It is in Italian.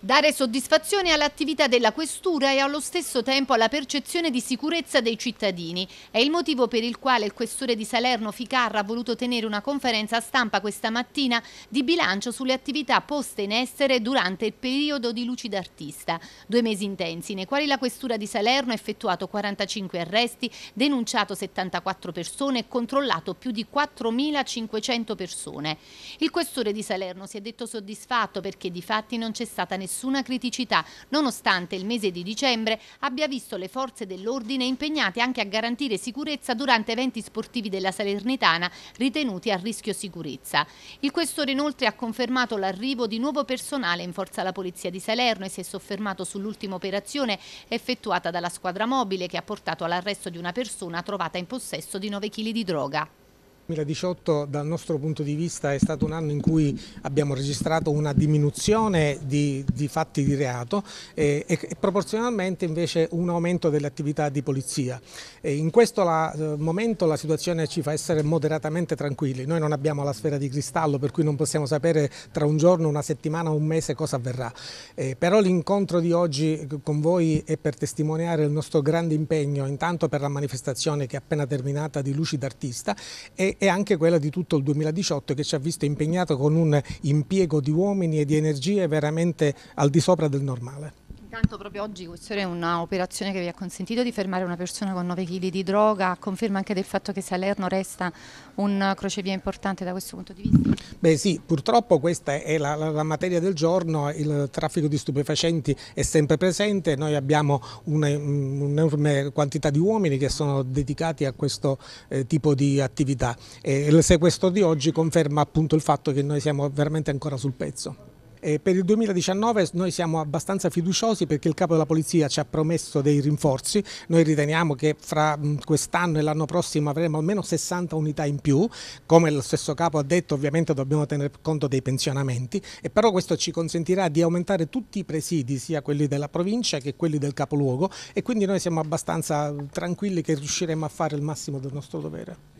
Dare soddisfazione all'attività della Questura e allo stesso tempo alla percezione di sicurezza dei cittadini è il motivo per il quale il Questore di Salerno Ficarra ha voluto tenere una conferenza stampa questa mattina di bilancio sulle attività poste in essere durante il periodo di Lucida Artista, due mesi intensi nei quali la Questura di Salerno ha effettuato 45 arresti, denunciato 74 persone e controllato più di 4.500 persone. Il Questore di Salerno si è detto soddisfatto perché di fatti non c'è stata nessuna nessuna criticità, nonostante il mese di dicembre abbia visto le forze dell'ordine impegnate anche a garantire sicurezza durante eventi sportivi della Salernitana ritenuti a rischio sicurezza. Il questore inoltre ha confermato l'arrivo di nuovo personale in forza alla Polizia di Salerno e si è soffermato sull'ultima operazione effettuata dalla squadra mobile che ha portato all'arresto di una persona trovata in possesso di 9 kg di droga. 2018 dal nostro punto di vista è stato un anno in cui abbiamo registrato una diminuzione di, di fatti di reato e, e, proporzionalmente invece un aumento delle attività di polizia. E in questo la, eh, momento la situazione ci fa essere moderatamente tranquilli, noi non abbiamo la sfera di cristallo per cui non possiamo sapere tra un giorno, una settimana, un mese cosa avverrà, eh, però l'incontro di oggi eh, con voi è per testimoniare il nostro grande impegno intanto per la manifestazione che è appena terminata di Luci d'Artista e e anche quella di tutto il 2018 che ci ha visto impegnato con un impiego di uomini e di energie veramente al di sopra del normale. Tanto proprio oggi quest'ora è un'operazione che vi ha consentito di fermare una persona con 9 kg di droga, conferma anche del fatto che Salerno resta un crocevia importante da questo punto di vista? Beh sì, purtroppo questa è la, la, la materia del giorno, il traffico di stupefacenti è sempre presente, noi abbiamo mm, un'enorme quantità di uomini che sono dedicati a questo eh, tipo di attività e il sequestro di oggi conferma appunto il fatto che noi siamo veramente ancora sul pezzo. Eh, per il 2019 noi siamo abbastanza fiduciosi perché il capo della polizia ci ha promesso dei rinforzi, noi riteniamo che fra quest'anno e l'anno prossimo avremo almeno 60 unità in più, come lo stesso capo ha detto ovviamente dobbiamo tenere conto dei pensionamenti e però questo ci consentirà di aumentare tutti i presidi, sia quelli della provincia che quelli del capoluogo e quindi noi siamo abbastanza tranquilli che riusciremo a fare il massimo del nostro dovere.